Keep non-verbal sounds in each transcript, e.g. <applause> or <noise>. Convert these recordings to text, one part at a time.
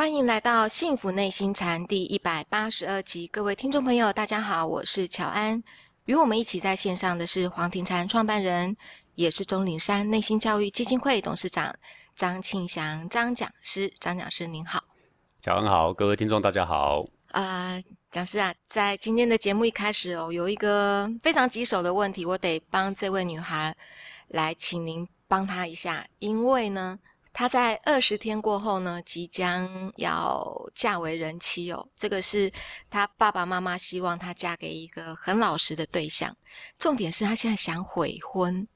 欢迎来到《幸福内心禅》第一百八十二集，各位听众朋友，大家好，我是乔安。与我们一起在线上的是黄庭禅创办人，也是钟灵山内心教育基金会董事长张庆祥张讲师。张讲师您好，乔安好，各位听众大家好。啊，讲师啊，在今天的节目一开始哦，有一个非常棘手的问题，我得帮这位女孩来，请您帮她一下，因为呢。她在二十天过后呢，即将要嫁为人妻哦。这个是他爸爸妈妈希望她嫁给一个很老实的对象。重点是他现在想悔婚，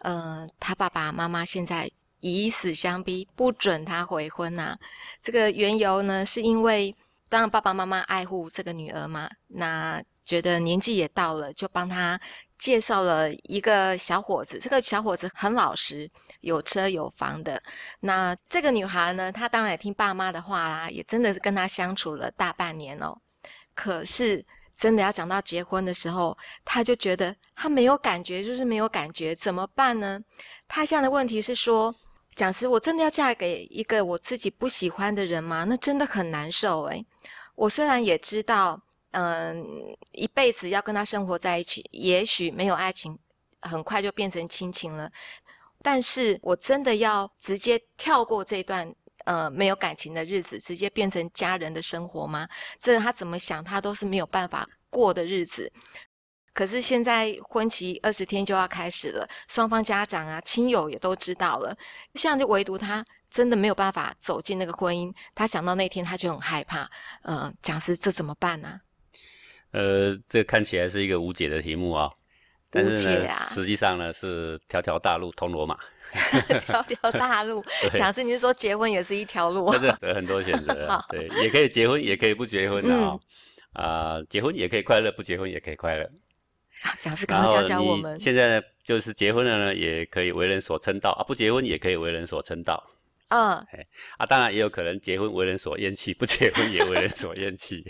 嗯，他爸爸妈妈现在以死相逼，不准他悔婚呐。这个缘由呢，是因为当然爸爸妈妈爱护这个女儿嘛，那觉得年纪也到了，就帮他介绍了一个小伙子。这个小伙子很老实。有车有房的，那这个女孩呢？她当然也听爸妈的话啦，也真的是跟她相处了大半年哦。可是真的要讲到结婚的时候，她就觉得她没有感觉，就是没有感觉，怎么办呢？她现在的问题是说，讲师，我真的要嫁给一个我自己不喜欢的人吗？那真的很难受哎。我虽然也知道，嗯，一辈子要跟他生活在一起，也许没有爱情，很快就变成亲情了。但是我真的要直接跳过这段呃没有感情的日子，直接变成家人的生活吗？这他怎么想，他都是没有办法过的日子。可是现在婚期二十天就要开始了，双方家长啊亲友也都知道了，像就唯独他真的没有办法走进那个婚姻。他想到那天，他就很害怕。嗯，讲师，这怎么办呢？呃，这看起来是一个无解的题目啊。误解啊！实际上呢，是条条大路通罗马。<laughs> 条条大路，<laughs> 假设你是说结婚也是一条路？<laughs> 的很多选择。对，也可以结婚，也可以不结婚的啊。啊，结婚也可以快乐，不结婚也可以快乐。啊，蒋师，赶快教教我们。现在呢就是结婚了呢，也可以为人所称道啊；不结婚也可以为人所称道。嗯。啊，当然也有可能结婚为人所厌弃，不结婚也为人所厌弃。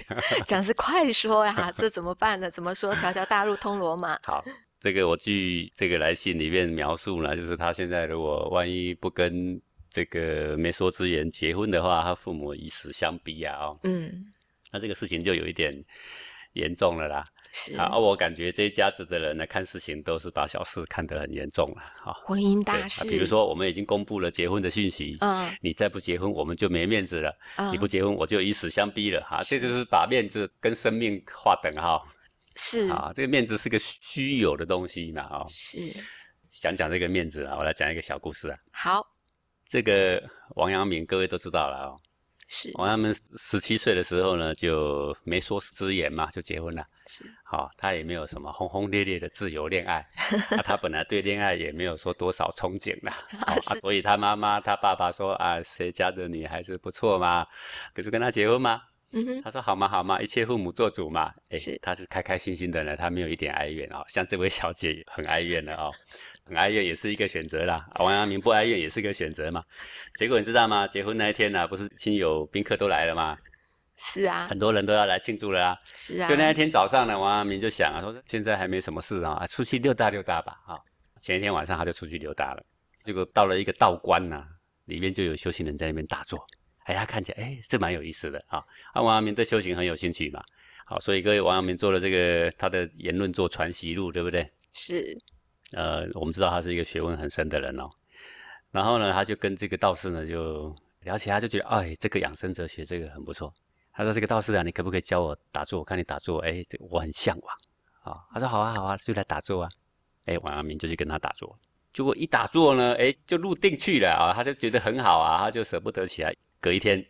讲师，快说呀，这怎么办呢？怎么说？条条大路通罗马。好。这个我据这个来信里面描述呢，就是他现在如果万一不跟这个没说之言结婚的话，他父母以死相逼呀，哦，嗯，那这个事情就有一点严重了啦。是啊，我感觉这一家子的人呢，看事情都是把小事看得很严重了啊。婚姻大事。比如说我们已经公布了结婚的讯息，嗯，你再不结婚我们就没面子了，你不结婚我就以死相逼了啊，这就是把面子跟生命划等号。是啊，这个面子是个虚有的东西呢啊。是，讲讲这个面子啊，我来讲一个小故事啊。好，这个王阳明各位都知道了哦。是。王阳明十七岁的时候呢，就没说之言嘛，就结婚了。是。好，他也没有什么轰轰烈烈的自由恋爱，<laughs> 他本来对恋爱也没有说多少憧憬呐。<laughs> 所以他妈妈他爸爸说啊，谁家的女孩子不错嘛，可是跟他结婚吗？他说：“好嘛，好嘛，一切父母做主嘛。”哎，他是开开心心的呢，他没有一点哀怨啊。像这位小姐很哀怨的啊，很哀怨也是一个选择啦。王阳明不哀怨也是个选择嘛。结果你知道吗？结婚那一天呢，不是亲友宾客都来了吗？是啊，很多人都要来庆祝了啊。是啊，就那一天早上呢，王阳明就想啊，说现在还没什么事啊，出去溜达溜达吧啊。前一天晚上他就出去溜达了，结果到了一个道观呢，里面就有修行人在那边打坐。哎，他看起来，哎，这蛮有意思的啊。啊，王阳明对修行很有兴趣嘛。好，所以各位，王阳明做了这个他的言论，做传习录，对不对？是。呃，我们知道他是一个学问很深的人哦。然后呢，他就跟这个道士呢就聊起，他就觉得，哎，这个养生哲学这个很不错。他说：“这个道士啊，你可不可以教我打坐？我看你打坐，哎，这我很向往。”啊，他说：“好啊，好啊，就来打坐啊。”哎，王阳明就去跟他打坐。结果一打坐呢，哎，就入定去了啊。他就觉得很好啊，他就舍不得起来。隔一天，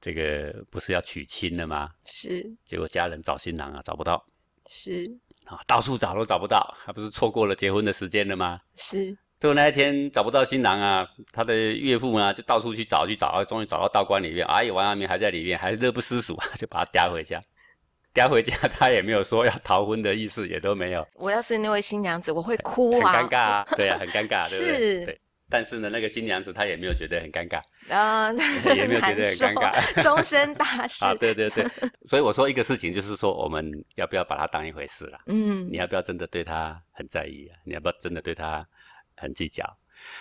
这个不是要娶亲了吗？是。结果家人找新郎啊，找不到。是。啊，到处找都找不到，还不是错过了结婚的时间了吗？是。就那一天找不到新郎啊，他的岳父啊就到处去找，去找，终于找到道观里面。哎呀，王阳明还在里面，还乐不思蜀，<laughs> 就把他叼回家。叼回家，<laughs> 他也没有说要逃婚的意思，也都没有。我要是那位新娘子，我会哭啊。很尴尬，啊，对啊，很尴尬，对不对？是。但是呢，那个新娘子她也没有觉得很尴尬，也没有觉得很尴尬，<laughs> 终身大事啊，对对对。所以我说一个事情，就是说我们要不要把它当一回事啦？嗯，你要不要真的对他很在意啊？你要不要真的对他很计较？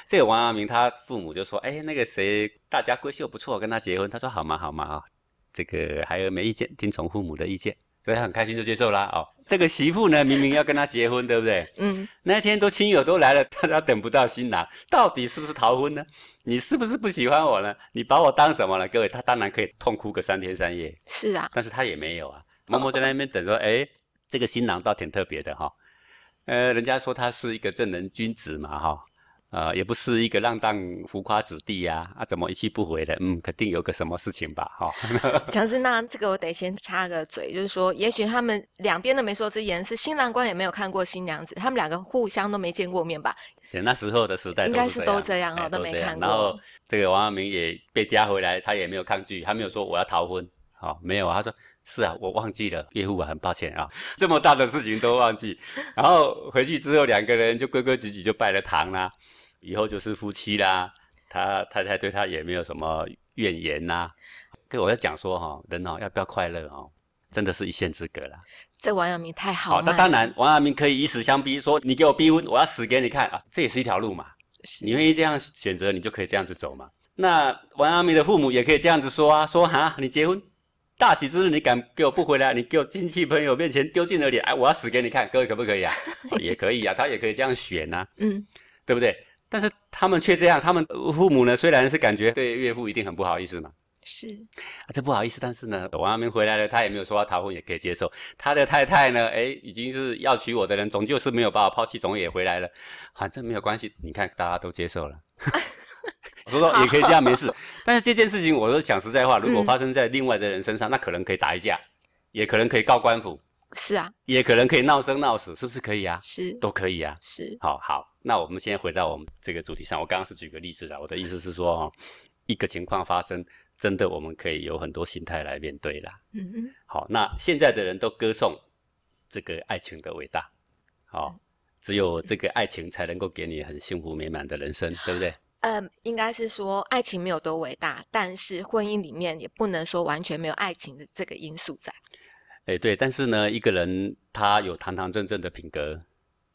这个王阳明他父母就说：“哎，那个谁大家闺秀不错，跟他结婚。”他说：“好嘛好嘛啊，这个还有没意见？听从父母的意见。”所以很开心就接受啦，哦，这个媳妇呢明明要跟他结婚，对不对？嗯。那天都亲友都来了，他 <laughs> 等不到新郎，到底是不是逃婚呢？你是不是不喜欢我呢？你把我当什么了？各位，他当然可以痛哭个三天三夜。是啊。但是他也没有啊，默默在那边等，说：“ <laughs> 哎，这个新郎倒挺特别的哈，呃，人家说他是一个正人君子嘛哈。”呃，也不是一个浪荡浮夸子弟呀，啊，怎么一去不回的？嗯，肯定有个什么事情吧，哈。强 <laughs> 生，那这个我得先插个嘴，就是说，也许他们两边都没说之前，是新郎官也没有看过新娘子，他们两个互相都没见过面吧？对，那时候的时代应该是都这样，我都没看过。然后这个王阳明也被押回来，他也没有抗拒，他没有说我要逃婚，好，没有，他说是啊，我忘记了岳父啊，很抱歉啊，<laughs> 这么大的事情都忘记。然后回去之后，两个人就规规矩矩就拜了堂啦。以后就是夫妻啦，他太太对他也没有什么怨言呐。所我在讲说哈，人哦要不要快乐哦，真的是一线之隔啦。这王阳明太好。了。那当然，王阳明可以以死相逼，说你给我逼婚，我要死给你看啊，这也是一条路嘛。你愿意这样选择，你就可以这样子走嘛。那王阳明的父母也可以这样子说啊，说啊，你结婚大喜之日，你敢给我不回来，你给我亲戚朋友面前丢尽了脸，哎，我要死给你看，各位可不可以啊？<laughs> 也可以啊，他也可以这样选啊，嗯，对不对？但是他们却这样，他们父母呢？虽然是感觉对岳父一定很不好意思嘛，是啊，这不好意思。但是呢，我阿明回来了，他也没有说要逃婚，也可以接受。他的太太呢？哎，已经是要娶我的人，终究是没有办法抛弃，总也回来了，反正没有关系。你看，大家都接受了，<laughs> 我说说也可以这样，没事。但是这件事情，我说讲实在话，如果发生在另外的人身上，那可能可以打一架，也可能可以告官府。是啊，也可能可以闹生闹死，是不是可以啊？是，都可以啊。是，好好，那我们现在回到我们这个主题上，我刚刚是举个例子了。我的意思是说，哦，一个情况发生，真的我们可以有很多心态来面对了。嗯嗯。好，那现在的人都歌颂这个爱情的伟大，好，只有这个爱情才能够给你很幸福美满的人生，<laughs> 对不对？嗯，应该是说爱情没有多伟大，但是婚姻里面也不能说完全没有爱情的这个因素在。哎，对，但是呢，一个人他有堂堂正正的品格，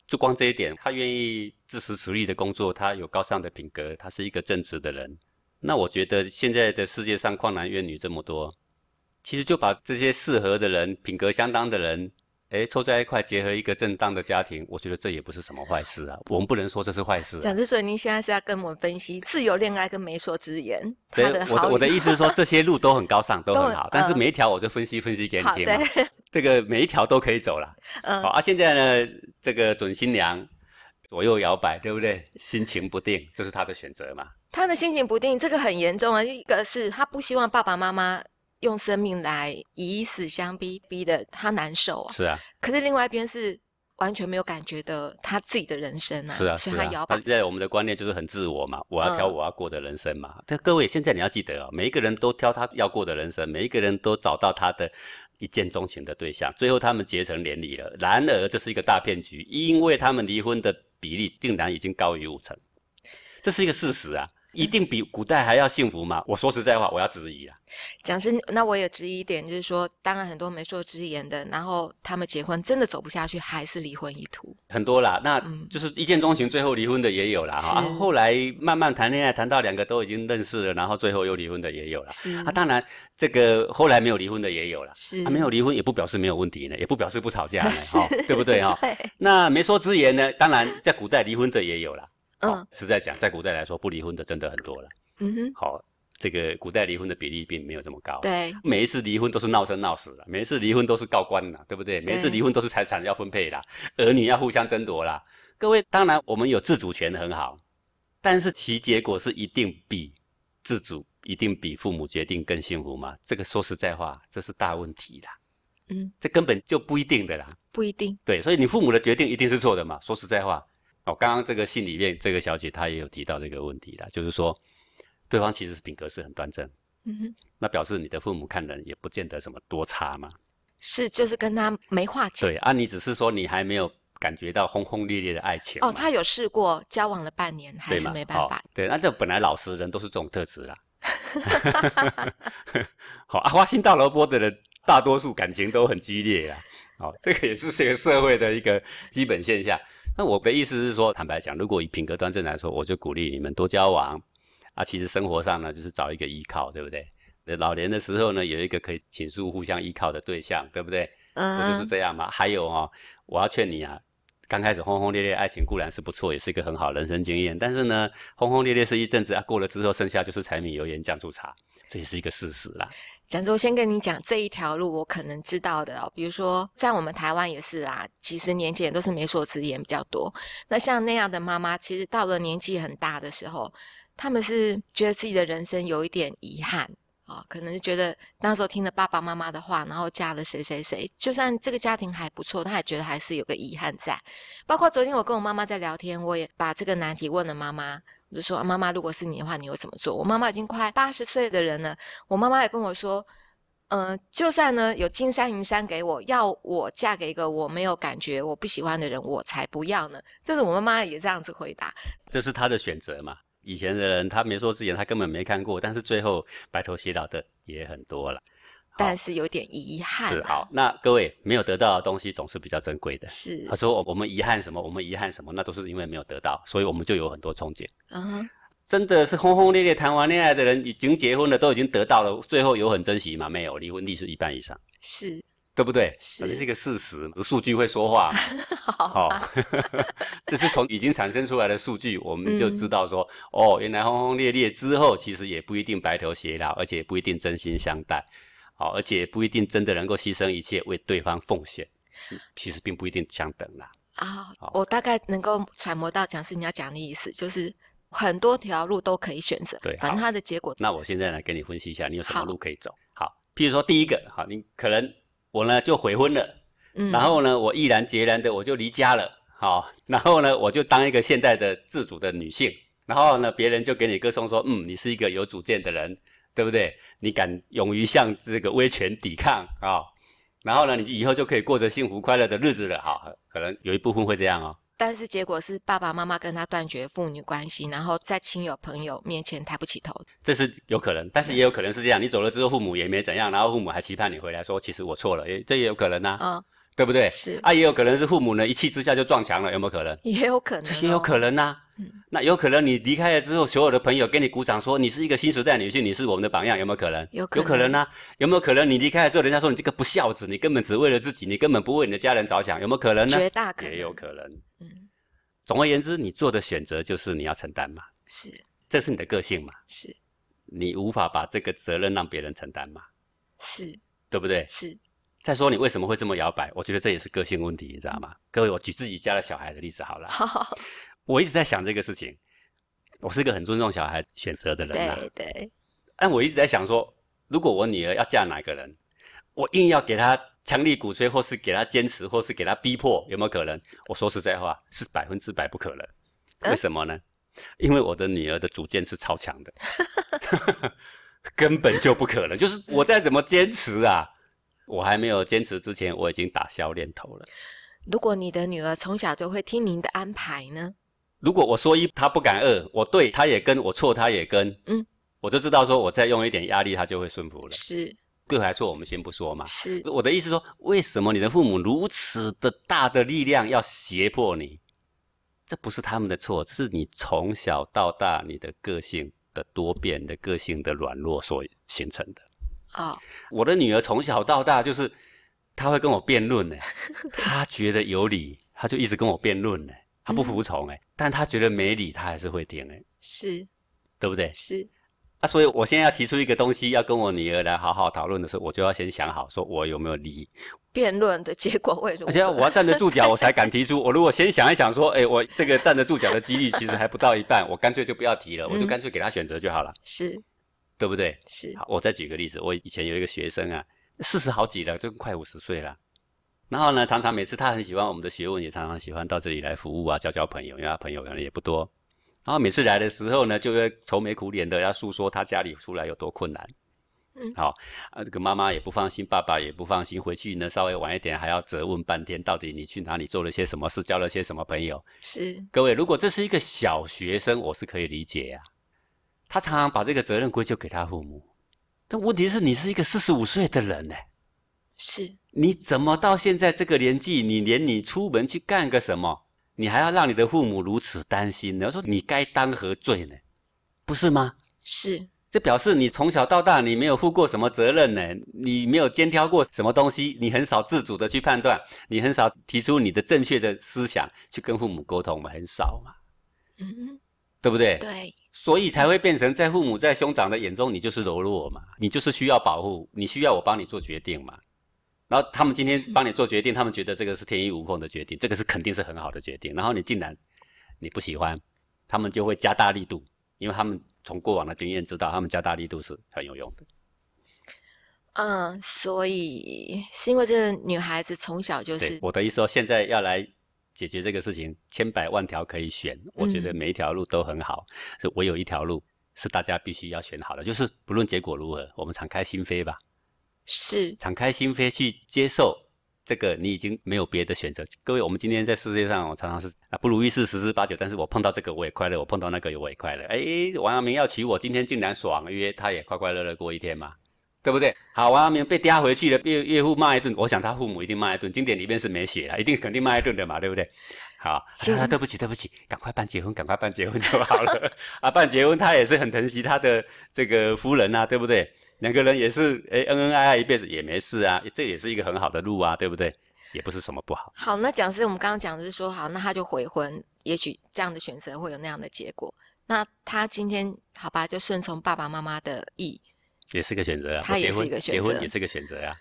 就光这一点，他愿意自食其力的工作，他有高尚的品格，他是一个正直的人。那我觉得现在的世界上旷男怨女这么多，其实就把这些适合的人、品格相当的人。哎，凑在一块，结合一个正当的家庭，我觉得这也不是什么坏事啊。我们不能说这是坏事。蒋志硕，您现在是要跟我分析自由恋爱跟媒妁之言？对，我的我的意思是说，这些路都很高尚，都很好，但是每一条我就分析分析给你听嘛。<laughs> 这个每一条都可以走了。嗯，好，啊，现在呢，这个准新娘左右摇摆，对不对？心情不定，这是她的选择嘛。她的心情不定，这个很严重啊。一个是他不希望爸爸妈妈。用生命来以死相逼，逼的他难受啊！是啊，可是另外一边是完全没有感觉的他自己的人生啊，是啊是啊。在我们的观念就是很自我嘛，我要挑我要过的人生嘛。但各位现在你要记得啊，每一个人都挑他要过的人生，每一个人都找到他的一见钟情的对象，最后他们结成连理了。然而这是一个大骗局，因为他们离婚的比例竟然已经高于五成，这是一个事实啊。一定比古代还要幸福吗？我说实在话，我要质疑啊。讲师，那我也质疑一点，就是说，当然很多没说之言的，然后他们结婚真的走不下去，还是离婚一途。很多啦，那就是一见钟情最后离婚的也有了哈。后来慢慢谈恋爱谈到两个都已经认识了，然后最后又离婚的也有了。啊，当然这个后来没有离婚的也有了。是，啊，没有离婚也不表示没有问题呢，也不表示不吵架呢，<laughs> 对不对哈？<laughs> 那没说之言呢，当然在古代离婚的也有了。嗯，实在讲，在古代来说，不离婚的真的很多了。嗯哼，好，这个古代离婚的比例并没有这么高。对，每一次离婚都是闹生闹死了，每一次离婚都是告官的，对不对？每一次离婚都是财产要分配啦，儿女要互相争夺啦。各位，当然我们有自主权很好，但是其结果是一定比自主一定比父母决定更幸福吗？这个说实在话，这是大问题啦。嗯，这根本就不一定的啦。不一定。对，所以你父母的决定一定是错的嘛？说实在话。哦，刚刚这个信里面，这个小姐她也有提到这个问题了，就是说对方其实是品格是很端正，嗯哼，那表示你的父母看人也不见得什么多差嘛。是，就是跟他没话讲。对啊，你只是说你还没有感觉到轰轰烈烈的爱情。哦，他有试过交往了半年，还是没办法。对，那这本来老实人都是这种特质啦。<laughs> <laughs> 好，阿花心大萝卜的人大多数感情都很激烈啊。好，这个也是这个社会的一个基本现象。那我的意思是说，坦白讲，如果以品格端正来说，我就鼓励你们多交往啊。其实生活上呢，就是找一个依靠，对不对？老年的时候呢，有一个可以倾诉、互相依靠的对象，对不对？我就是这样嘛。还有哦，我要劝你啊，刚开始轰轰烈烈爱情固然是不错，也是一个很好人生经验。但是呢，轰轰烈烈是一阵子啊，过了之后，剩下就是柴米油盐酱醋茶，这也是一个事实啦。讲说，我先跟你讲这一条路，我可能知道的。哦。比如说，在我们台湾也是啊，几十年前都是媒妁之言比较多。那像那样的妈妈，其实到了年纪很大的时候，他们是觉得自己的人生有一点遗憾啊，可能是觉得那时候听了爸爸妈妈的话，然后嫁了谁谁谁，就算这个家庭还不错，他也觉得还是有个遗憾在。包括昨天我跟我妈妈在聊天，我也把这个难题问了妈妈。就说妈妈，如果是你的话，你会怎么做？我妈妈已经快八十岁的人了，我妈妈也跟我说，嗯，就算呢有金山银山给我，要我嫁给一个我没有感觉、我不喜欢的人，我才不要呢。就是我妈妈也这样子回答。这是她的选择嘛？以前的人他没说之前，他根本没看过，但是最后白头偕老的也很多了。但是有点遗憾。是好，那各位没有得到的东西总是比较珍贵的。是他说我们遗憾什么？我们遗憾什么？那都是因为没有得到，所以我们就有很多憧憬。嗯哼，真的是轰轰烈烈谈完恋爱的人，已经结婚了，都已经得到了，最后有很珍惜吗？没有，离婚率是一半以上。是，对不对？是，这是一个事实，数据会说话。<laughs> 好，<laughs> 这是从已经产生出来的数据，我们就知道说，哦，原来轰轰烈烈之后，其实也不一定白头偕老，而且也不一定真心相待。好，而且不一定真的能够牺牲一切为对方奉献，其实并不一定相等啦。啊，我大概能够揣摩到讲师你要讲的意思，就是很多条路都可以选择。对，反正它的结果。那我现在来给你分析一下，你有什么路可以走？好，譬如说第一个，好，你可能我呢就悔婚了，嗯，然后呢，我毅然决然的我就离家了，好，然后呢，我就当一个现代的自主的女性，然后呢，别人就给你歌颂说，嗯，你是一个有主见的人。对不对？你敢勇于向这个威权抵抗啊？然后呢，你以后就可以过着幸福快乐的日子了哈。可能有一部分会这样哦。但是结果是爸爸妈妈跟他断绝父女关系，然后在亲友朋友面前抬不起头。这是有可能，但是也有可能是这样。你走了之后，父母也没怎样，然后父母还期盼你回来，说其实我错了，这也有可能呐，对不对？是。啊，也有可能是父母呢一气之下就撞墙了，有没有可能？也有可能。也有可能呐。那有可能你离开了之后，所有的朋友给你鼓掌，说你是一个新时代女性，你是我们的榜样，有没有可能？有有可能呢？有没有可能你离开了之后，人家说你这个不孝子，你根本只为了自己，你根本不为你的家人着想，有没有可能呢？绝大可能也有可能。嗯，总而言之，你做的选择就是你要承担嘛，是，这是你的个性嘛，是，你无法把这个责任让别人承担嘛，是，对不对？是。再说你为什么会这么摇摆？我觉得这也是个性问题，你知道吗？各位，我举自己家的小孩的例子好了。<laughs> 我一直在想这个事情，我是一个很尊重小孩选择的人对对。但我一直在想说，如果我女儿要嫁哪个人，我硬要给她强力鼓吹，或是给她坚持，或是给她逼迫，有没有可能？我说实在话，是百分之百不可能。为什么呢？因为我的女儿的主见是超强的，<laughs> 根本就不可能。就是我再怎么坚持啊，我还没有坚持之前，我已经打消念头了。如果你的女儿从小就会听您的安排呢？如果我说一，他不敢二；我对，他也跟我错，他也跟，嗯，我就知道说，我再用一点压力，他就会顺服了。是对还是错，我们先不说嘛。是，我的意思说，为什么你的父母如此的大的力量要胁迫你？这不是他们的错，是你从小到大你的个性的多变的个性的软弱所形成的。哦，我的女儿从小到大就是，她会跟我辩论呢，她觉得有理，她就一直跟我辩论呢。他不服从哎，但他觉得没理，他还是会听哎，是，对不对？是，啊，所以我现在要提出一个东西，要跟我女儿来好好讨论的时候，我就要先想好，说我有没有理？辩论的结果为什么？而且我要站得住脚，我才敢提出。我如果先想一想，说，哎，我这个站得住脚的几率其实还不到一半，我干脆就不要提了，我就干脆给他选择就好了，是，对不对？是。好，我再举个例子，我以前有一个学生啊，四十好几了，都快五十岁了。然后呢，常常每次他很喜欢我们的学问，也常常喜欢到这里来服务啊，交交朋友，因为他朋友可能也不多。然后每次来的时候呢，就会愁眉苦脸的要诉说他家里出来有多困难。嗯，好啊，这个妈妈也不放心，爸爸也不放心，回去呢稍微晚一点还要责问半天，到底你去哪里做了些什么，事，交了些什么朋友？是，各位，如果这是一个小学生，我是可以理解呀。他常常把这个责任归咎给他父母，但问题是你是一个四十五岁的人呢？是。你怎么到现在这个年纪，你连你出门去干个什么，你还要让你的父母如此担心？你要说你该当何罪呢？不是吗？是。这表示你从小到大，你没有负过什么责任呢？你没有肩挑过什么东西？你很少自主的去判断，你很少提出你的正确的思想去跟父母沟通，嘛？很少嘛。嗯，对不对？对。所以才会变成在父母在兄长的眼中，你就是柔弱嘛，你就是需要保护，你需要我帮你做决定嘛。然后他们今天帮你做决定，他们觉得这个是天衣无缝的决定，这个是肯定是很好的决定。然后你竟然你不喜欢，他们就会加大力度，因为他们从过往的经验知道，他们加大力度是很有用的。嗯，所以是因为这个女孩子从小就是我的意思说，现在要来解决这个事情，千百万条可以选，我觉得每一条路都很好。我有一条路是大家必须要选好的，就是不论结果如何，我们敞开心扉吧。是敞开心扉去接受这个，你已经没有别的选择。各位，我们今天在世界上，我常常是啊，不如意事十之八九。但是我碰到这个，我也快乐；我碰到那个，我也快乐。哎，王阳明要娶我，今天竟然爽约，他也快快乐乐过一天嘛，对不对？好，王阳明被嗲回去了，岳岳父骂一顿，我想他父母一定骂一顿。经典里面是没写的，一定肯定骂一顿的嘛，对不对？好，啊，对不起，对不起，赶快办结婚，赶快办结婚就好了。<laughs> 啊，办结婚他也是很疼惜他的这个夫人啊，对不对？两个人也是哎，恩恩爱爱一辈子也没事啊，这也是一个很好的路啊，对不对？也不是什么不好。好，那讲师我们刚刚讲的是说，好，那他就悔婚，也许这样的选择会有那样的结果。那他今天好吧，就顺从爸爸妈妈的意，也是个选择。他也是一个选择，也是个选择呀。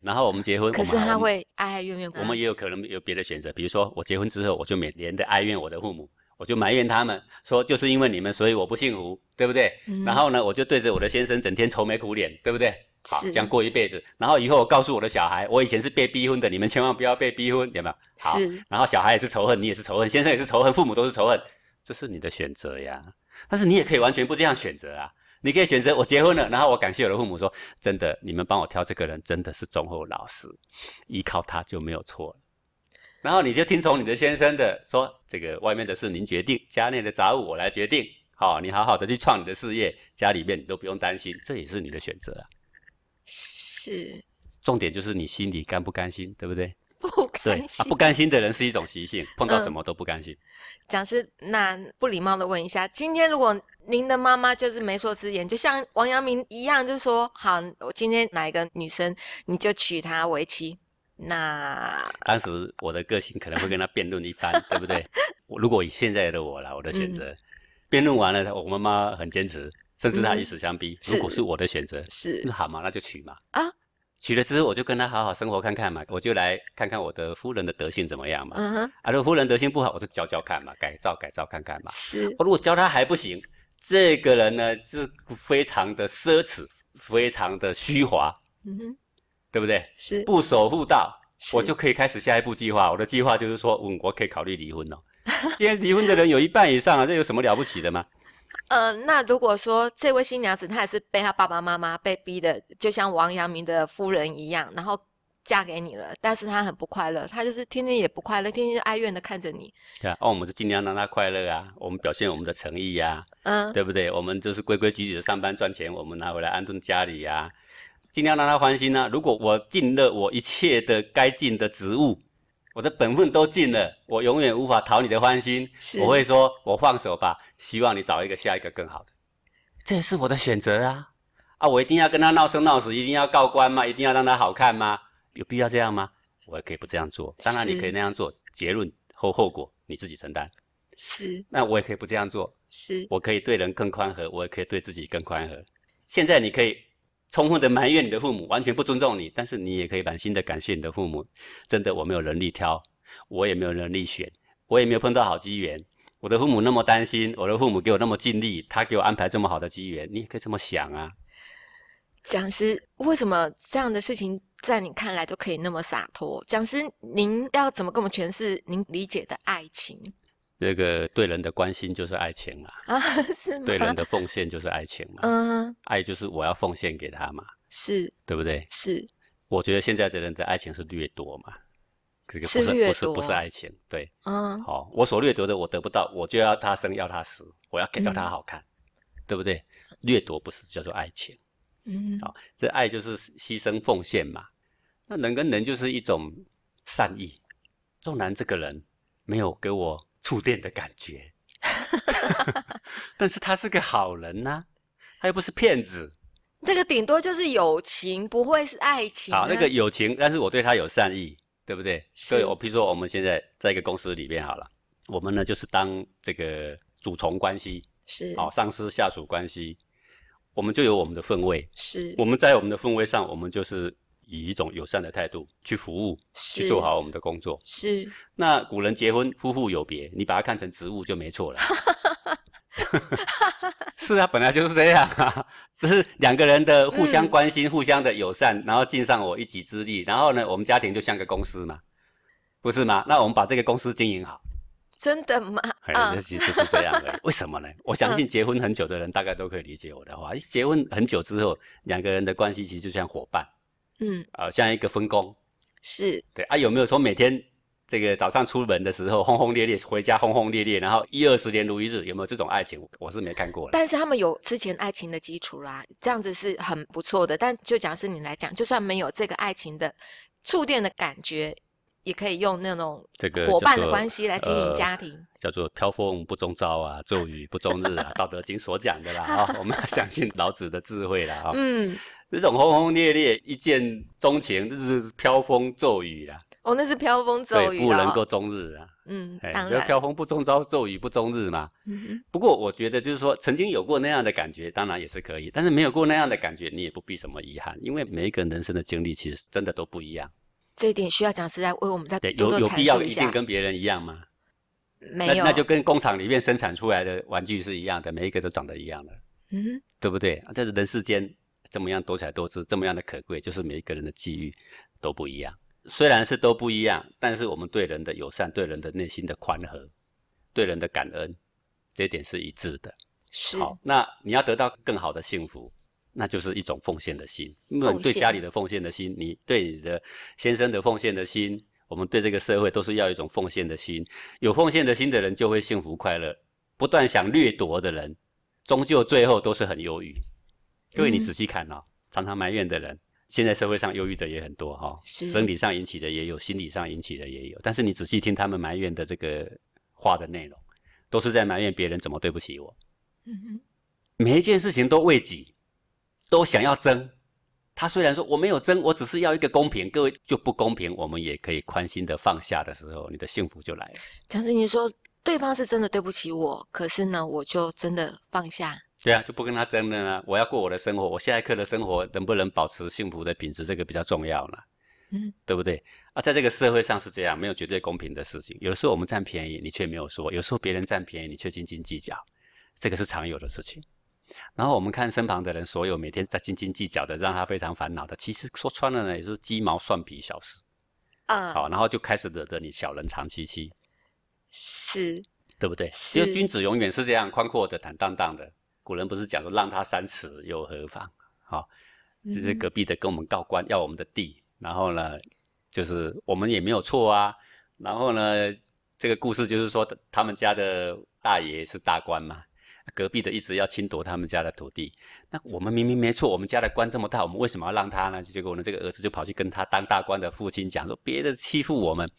然后我们结婚，可是他会哀哀怨怨。我们也有可能有别的选择，比如说我结婚之后，我就每年的哀怨我的父母。我就埋怨他们，说就是因为你们，所以我不幸福，对不对？然后呢，我就对着我的先生整天愁眉苦脸，对不对？好，这样过一辈子。然后以后我告诉我的小孩，我以前是被逼婚的，你们千万不要被逼婚，有没有？好，然后小孩也是仇恨，你也是仇恨，先生也是仇恨，父母都是仇恨，这是你的选择呀。但是你也可以完全不这样选择啊，你可以选择我结婚了，然后我感谢我的父母，说真的，你们帮我挑这个人真的是忠厚老实，依靠他就没有错了。然后你就听从你的先生的说，这个外面的事您决定，家内的杂物我来决定。好，你好好的去创你的事业，家里面你都不用担心，这也是你的选择啊。是。重点就是你心里甘不甘心，对不对？不甘心。不甘心的人是一种习性，碰到什么都不甘心。讲师，那不礼貌的问一下，今天如果您的妈妈就是媒妁之言，就像王阳明一样，就是说，好，我今天哪一个女生，你就娶她为妻。那当时我的个性可能会跟他辩论一番，对不对？<laughs> 如果以现在的我来，我的选择，辩论完了，我妈妈很坚持，甚至她以死相逼。如果是我的选择，是那好嘛，那就娶嘛啊！娶了之后我就跟他好好生活看看嘛，我就来看看我的夫人的德性怎么样嘛。啊，如果夫人德性不好，我就教教看嘛，改造改造看看嘛。是，我如果教他还不行，这个人呢是非常的奢侈，非常的虚华。嗯哼。对不对？是不守妇道，我就可以开始下一步计划。我的计划就是说，我我可以考虑离婚了。<laughs> 今天离婚的人有一半以上啊，这有什么了不起的吗？呃，那如果说这位新娘子她也是被她爸爸妈妈被逼的，就像王阳明的夫人一样，然后嫁给你了，但是她很不快乐，她就是天天也不快乐，天天哀怨的看着你。对啊，那我们就尽量让她快乐啊，我们表现我们的诚意呀，嗯，对不对？我们就是规规矩矩的上班赚钱，我们拿回来安顿家里呀。尽量让他欢心呢。如果我尽了我一切的该尽的职务，我的本分都尽了，我永远无法讨你的欢心。我会说，我放手吧，希望你找一个下一个更好的。这也是我的选择啊！啊，我一定要跟他闹生闹死，一定要告官吗？一定要让他好看吗？有必要这样吗？我也可以不这样做。当然，你可以那样做，结论后后果你自己承担。是。那我也可以不这样做。是。我可以对人更宽和，我也可以对自己更宽和。现在你可以。充分的埋怨你的父母，完全不尊重你，但是你也可以满心的感谢你的父母。真的，我没有能力挑，我也没有能力选，我也没有碰到好机缘。我的父母那么担心，我的父母给我那么尽力，他给我安排这么好的机缘，你也可以这么想啊。讲师，为什么这样的事情在你看来都可以那么洒脱？讲师，您要怎么跟我们诠释您理解的爱情？那个对人的关心就是爱情嘛？啊，是吗？对人的奉献就是爱情嘛？嗯，爱就是我要奉献给他嘛？是，对不对？是，我觉得现在的人的爱情是掠夺嘛，这个不是不是不是爱情，对，嗯，好，我所掠夺的我得不到，我就要他生要他死，我要给要他好看，对不对？掠夺不是叫做爱情，嗯，好，这爱就是牺牲奉献嘛。那人跟人就是一种善意，纵然这个人没有给我。触电的感觉，<laughs> 但是他是个好人呢，他又不是骗子，这个顶多就是友情，不会是爱情。好，那个友情，但是我对他有善意，对不对？以我，比如说我们现在在一个公司里面好了，我们呢就是当这个主从关系，是哦，上司下属关系，我们就有我们的氛围，是我们在我们的氛围上，我们就是。以一种友善的态度去服务，去做好我们的工作。是那古人结婚，夫妇有别，你把它看成职务就没错了。<laughs> <laughs> 是啊，本来就是这样啊，<laughs> 只是两个人的互相关心、互相的友善，然后尽上我一己之力。然后呢，我们家庭就像个公司嘛，不是吗？那我们把这个公司经营好，真的吗？哎，那其实是这样的。为什么呢？我相信结婚很久的人，大概都可以理解我的话。结婚很久之后，两个人的关系其实就像伙伴。嗯好像一个分工，是对啊，有没有说每天这个早上出门的时候轰轰烈烈，回家轰轰烈烈，然后一二十年如一日，有没有这种爱情？我是没看过的。但是他们有之前爱情的基础啦，这样子是很不错的。但就讲是你来讲，就算没有这个爱情的触电的感觉，也可以用那种这个伙伴的关系来经营家庭，叫做飘风不终朝啊，骤雨不终日啊，<laughs>《道德经》所讲的啦啊，我们要相信老子的智慧啦。啊。嗯。这种轰轰烈烈、一见钟情，就是飘风骤雨啦。哦，那是飘风骤雨，不能够终日啊。嗯，当然，飘风不终朝，骤雨不终日嘛。嗯不过我觉得，就是说，曾经有过那样的感觉，当然也是可以。但是没有过那样的感觉，你也不必什么遗憾，因为每一个人生的经历，其实真的都不一样。这一点需要讲是在，为我们在有有必要一定跟别人一样吗？没有，那就跟工厂里面生产出来的玩具是一样的，每一个都长得一样的。嗯，对不对？这是人世间。这么样多才多姿，这么样的可贵，就是每一个人的机遇都不一样。虽然是都不一样，但是我们对人的友善、对人的内心的宽和、对人的感恩，这一点是一致的。是。好，那你要得到更好的幸福，那就是一种奉献的心。对家里的奉献的心，你对你的先生的奉献的心，我们对这个社会都是要一种奉献的心。有奉献的心的人就会幸福快乐，不断想掠夺的人，终究最后都是很忧郁。各位，你仔细看哦，常常埋怨的人，现在社会上忧郁的也很多哈。是。生理上引起的也有，心理上引起的也有。但是你仔细听他们埋怨的这个话的内容，都是在埋怨别人怎么对不起我。嗯哼。每一件事情都为己，都想要争。他虽然说我没有争，我只是要一个公平，各位就不公平，我们也可以宽心的放下的时候，你的幸福就来了。蒋师，你说对方是真的对不起我，可是呢，我就真的放下。对啊，就不跟他争论了。我要过我的生活，我下一刻的生活能不能保持幸福的品质，这个比较重要了，嗯，对不对？啊，在这个社会上是这样，没有绝对公平的事情。有时候我们占便宜，你却没有说；有时候别人占便宜，你却斤斤计较，这个是常有的事情。然后我们看身旁的人，所有每天在斤斤计较的，让他非常烦恼的，其实说穿了呢，也是鸡毛蒜皮小事啊。好，然后就开始惹得你小人长戚戚，是，对不对？就君子永远是这样宽阔的、坦荡荡的。古人不是讲说，让他三尺又何妨？哦，就是隔壁的跟我们告官要我们的地，然后呢，就是我们也没有错啊。然后呢，这个故事就是说，他们家的大爷是大官嘛，隔壁的一直要侵夺他们家的土地。那我们明明没错，我们家的官这么大，我们为什么要让他呢？结果呢，这个儿子就跑去跟他当大官的父亲讲说，别的欺负我们。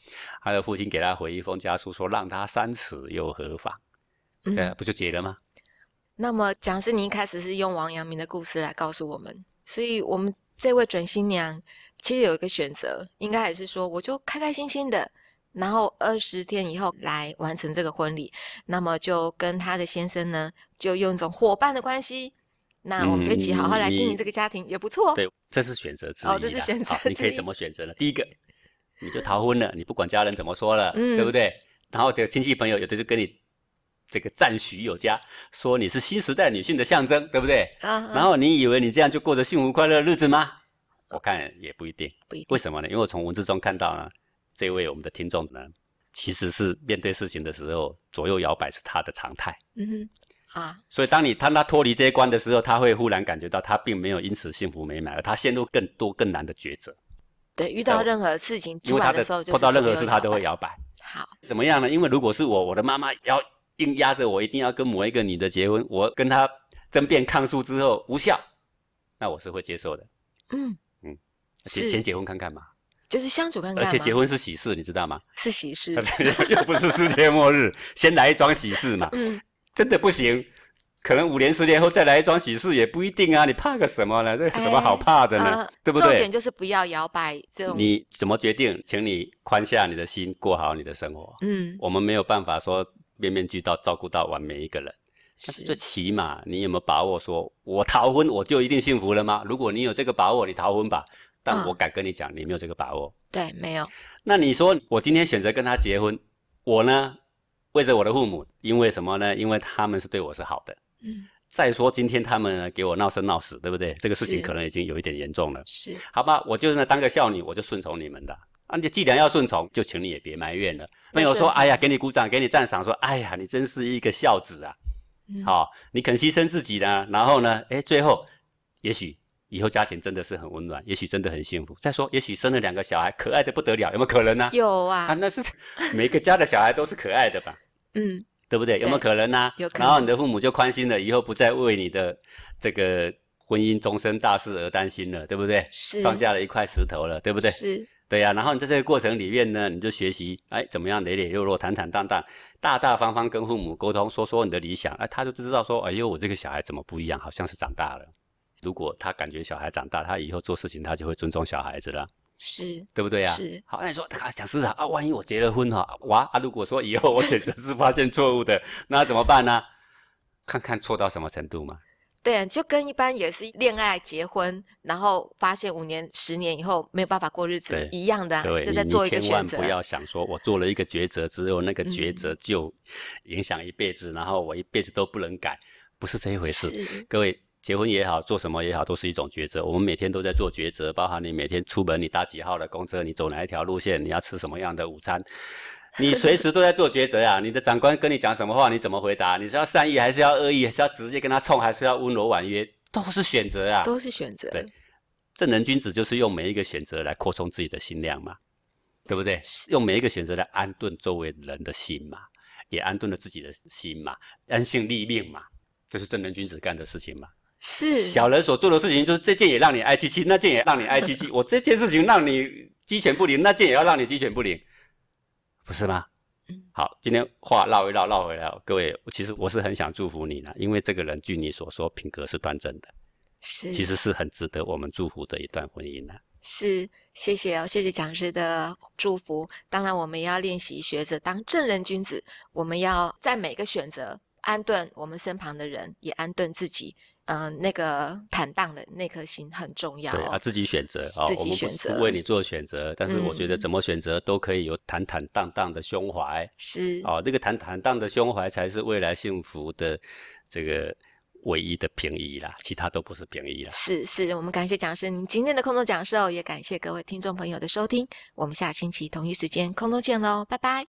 他的父亲给他回一封家书说，让他三尺又何妨？这不就结了吗？那么，讲师，你一开始是用王阳明的故事来告诉我们，所以，我们这位准新娘其实有一个选择，应该也是说，我就开开心心的，然后二十天以后来完成这个婚礼。那么，就跟她的先生呢，就用一种伙伴的关系，那我们一起好好来经营这个家庭也不错。对，这是选择之一。好，这是选择好，你可以怎么选择呢？第一个，你就逃婚了，你不管家人怎么说了，对不对？然后的亲戚朋友有的就跟你。这个赞许有加，说你是新时代女性的象征，对不对？啊，然后你以为你这样就过着幸福快乐的日子吗？我看也不一定，不一为什么呢？因为我从文字中看到呢，这位我们的听众呢，其实是面对事情的时候左右摇摆是他的常态。嗯哼，啊，所以当你他他脱离这一关的时候，他会忽然感觉到他并没有因此幸福美满，而他陷入更多更难的抉择。对，遇到任何事情，因为他的碰到任何事他都会摇摆。好，怎么样呢？因为如果是我，我的妈妈摇。硬压着我一定要跟某一个女的结婚，我跟她争辩抗诉之后无效，那我是会接受的。嗯嗯，先先结婚看看嘛，就是相处看看而且结婚是喜事，你知道吗？是喜事，<laughs> 又不是世界末日，<laughs> 先来一桩喜事嘛。嗯，真的不行，可能五年十年后再来一桩喜事也不一定啊。你怕个什么呢？这什么好怕的呢？对不对？重点就是不要摇摆这种。你怎么决定？请你宽下你的心，过好你的生活。嗯，我们没有办法说。面面俱到，照顾到完每一个人，但是最起码你有没有把握？说我逃婚我就一定幸福了吗？如果你有这个把握，你逃婚吧。但我敢跟你讲，你没有这个把握。对，没有。那你说我今天选择跟他结婚，我呢，为着我的父母，因为什么呢？因为他们是对我是好的。嗯。再说今天他们给我闹生闹死，对不对？这个事情可能已经有一点严重了。是。好吧，我就是当个孝女，我就顺从你们的。啊，你既然要顺从，就请你也别埋怨了。朋友说，哎呀，给你鼓掌，给你赞赏，说，哎呀，你真是一个孝子啊！好，你肯牺牲自己呢。然后呢，哎，最后也许以后家庭真的是很温暖，也许真的很幸福。再说，也许生了两个小孩，可爱的不得了，有没有可能呢？有啊！啊，那是 <laughs> 每个家的小孩都是可爱的吧？嗯，对不对？有没有可能呢？有。然后你的父母就宽心了，以后不再为你的这个婚姻终身大事而担心了，对不对？是放下了一块石头了，对不对？是。对呀，然后你在这个过程里面呢，你就学习，哎，怎么样磊磊落落、坦坦荡荡、大大方方跟父母沟通，说说你的理想，哎，他就知道说，哎呦，我这个小孩怎么不一样，好像是长大了。如果他感觉小孩长大，他以后做事情他就会尊重小孩子了，是，对不对呀？是。好，那你说他想是啥啊？万一我结了婚哈，哇啊，如果说以后我选择是发现错误的，那怎么办呢？看看错到什么程度嘛。对，就跟一般也是恋爱、结婚，然后发现五年、十年以后没有办法过日子一样的，就在做一个选择。千万不要想说，我做了一个抉择，只有那个抉择就影响一辈子，然后我一辈子都不能改，不是这一回事。各位，结婚也好，做什么也好，都是一种抉择。我们每天都在做抉择，包含你每天出门，你搭几号的公车，你走哪一条路线，你要吃什么样的午餐。<laughs> 你随时都在做抉择呀！你的长官跟你讲什么话，你怎么回答？你是要善意还是要恶意？是要直接跟他冲还是要温柔婉约？都是选择呀，都是选择。对，正人君子就是用每一个选择来扩充自己的心量嘛，对不对？用每一个选择来安顿周围人的心嘛，也安顿了自己的心嘛，安心立命嘛，这是正人君子干的事情嘛。是。小人所做的事情就是这件也让你爱气气，那件也让你爱气气。我这件事情让你鸡犬不宁，那件也要让你鸡犬不宁。不是吗？嗯，好，今天话绕一绕，绕回来。各位，其实我是很想祝福你呢，因为这个人据你所说，品格是端正的，是，其实是很值得我们祝福的一段婚姻呢。是，谢谢哦，谢谢讲师的祝福。当然，我们也要练习学着当正人君子，我们要在每个选择安顿我们身旁的人，也安顿自己。嗯，那个坦荡的那颗心很重要。对，啊，自己选择啊，自己选择，为你做选择。但是我觉得怎么选择都可以有坦坦荡荡的胸怀。是，哦，那个坦坦荡的胸怀才是未来幸福的这个唯一的平移啦，其他都不是平移啦。是，是我们感谢讲师您今天的空中讲授，也感谢各位听众朋友的收听。我们下星期同一时间空中见喽，拜拜。